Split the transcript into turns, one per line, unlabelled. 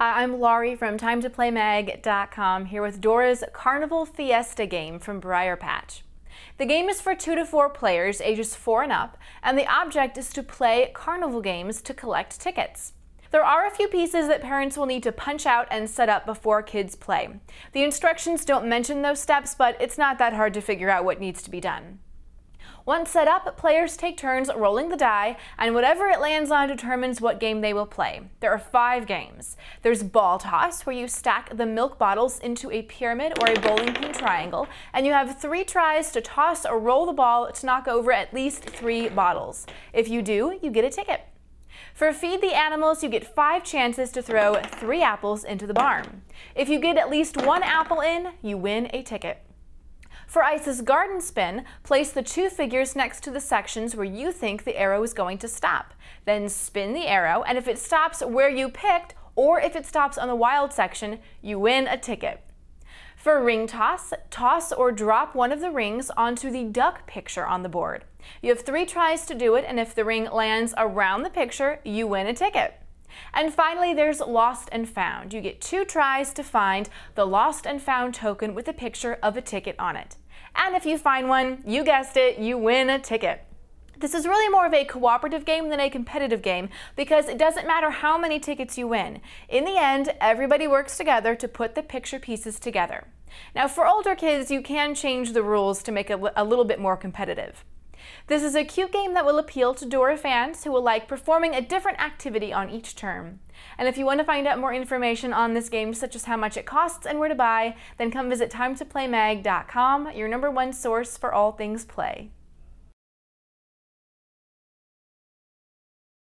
Uh, I'm Laurie from TimeToPlayMag.com here with Dora's Carnival Fiesta game from Briar Patch. The game is for two to four players, ages four and up, and the object is to play carnival games to collect tickets. There are a few pieces that parents will need to punch out and set up before kids play. The instructions don't mention those steps, but it's not that hard to figure out what needs to be done. Once set up, players take turns rolling the die, and whatever it lands on determines what game they will play. There are five games. There's ball toss, where you stack the milk bottles into a pyramid or a bowling pin triangle, and you have three tries to toss or roll the ball to knock over at least three bottles. If you do, you get a ticket. For Feed the Animals, you get five chances to throw three apples into the barn. If you get at least one apple in, you win a ticket. For ICE's garden spin, place the two figures next to the sections where you think the arrow is going to stop. Then spin the arrow, and if it stops where you picked, or if it stops on the wild section, you win a ticket. For ring toss, toss or drop one of the rings onto the duck picture on the board. You have three tries to do it, and if the ring lands around the picture, you win a ticket. And finally, there's lost and found. You get two tries to find the lost and found token with a picture of a ticket on it. And if you find one, you guessed it, you win a ticket. This is really more of a cooperative game than a competitive game because it doesn't matter how many tickets you win. In the end, everybody works together to put the picture pieces together. Now, for older kids, you can change the rules to make it a little bit more competitive. This is a cute game that will appeal to Dora fans who will like performing a different activity on each term. And if you want to find out more information on this game, such as how much it costs and where to buy, then come visit timetoplaymag.com, your number one source for all things play.